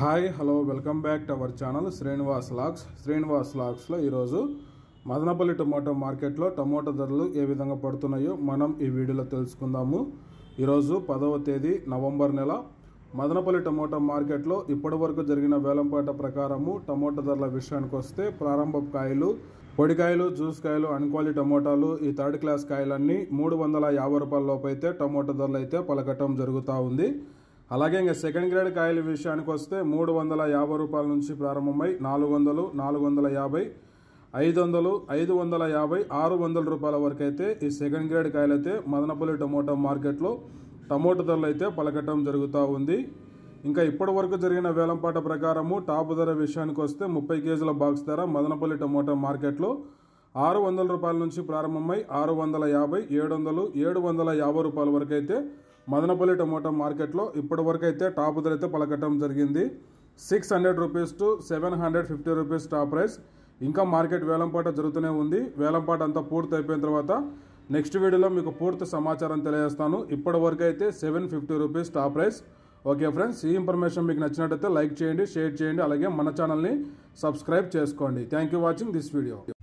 hi hello welcome back to our channel Srinivas లాక్స్ శ్రీనివాస్ లాక్స్లో ఈరోజు మదనపల్లి టొమాటో మార్కెట్లో టమాటో ధరలు ఏ విధంగా పడుతున్నాయో మనం ఈ వీడియోలో తెలుసుకుందాము ఈరోజు పదవ తేదీ నవంబర్ నెల మదనపల్లి టమోటా మార్కెట్లో ఇప్పటివరకు జరిగిన వేలంపాట ప్రకారము టమాటో ధరల విషయానికి వస్తే ప్రారంభ కాయలు పొడికాయలు జ్యూస్ కాయలు అన్క్వాలిటీ టమోటాలు ఈ థర్డ్ క్లాస్ కాయలన్నీ మూడు వందల యాభై రూపాయల లోపు అయితే టమోటా ధరలు అయితే పలకటం జరుగుతూ ఉంది అలాగే ఇంకా సెకండ్ గ్రేడ్ కాయల విషయానికి వస్తే మూడు వందల యాభై రూపాయల నుంచి ప్రారంభమై నాలుగు వందలు నాలుగు వందల యాభై ఐదు వందలు ఐదు వందల యాభై ఆరు వందల రూపాయల వరకు అయితే ఈ సెకండ్ గ్రేడ్ కాయలు అయితే మదనపల్లి టమోటా మార్కెట్లో టమోటా ధరలు అయితే పలకటం జరుగుతూ ఉంది ఇంకా ఇప్పటి వరకు జరిగిన వేలంపాట ప్రకారము టాప్ ధర విషయానికి వస్తే ముప్పై కేజీల బాక్స్ ధర మదనపల్లి టమోటా మార్కెట్లో ఆరు వందల రూపాయల నుంచి ప్రారంభమై ఆరు వందల యాభై ఏడు వందలు ఏడు వందల యాభై రూపాయల వరకు అయితే మదనపల్లి టమోటా మార్కెట్లో ఇప్పటివరకు అయితే టాప్ ధర అయితే పలకటం జరిగింది six hundred rupees to seven hundred fifty rupees top price ఇంకా మార్కెట్ వేలంపాట జరుగుతూనే ఉంది వేలంపాట అంతా పూర్తి అయిపోయిన తర్వాత నెక్స్ట్ వీడియోలో మీకు పూర్తి సమాచారం తెలియజేస్తాను ఇప్పటివరకు అయితే seven fifty rupees top price okay friends ఈ ఇన్ఫర్మేషన్ మీకు నచ్చినట్టయితే లైక్ చేయండి షేర్ చేయండి అలాగే మన ఛానల్ని సబ్స్క్రైబ్ చేసుకోండి thank you watching this video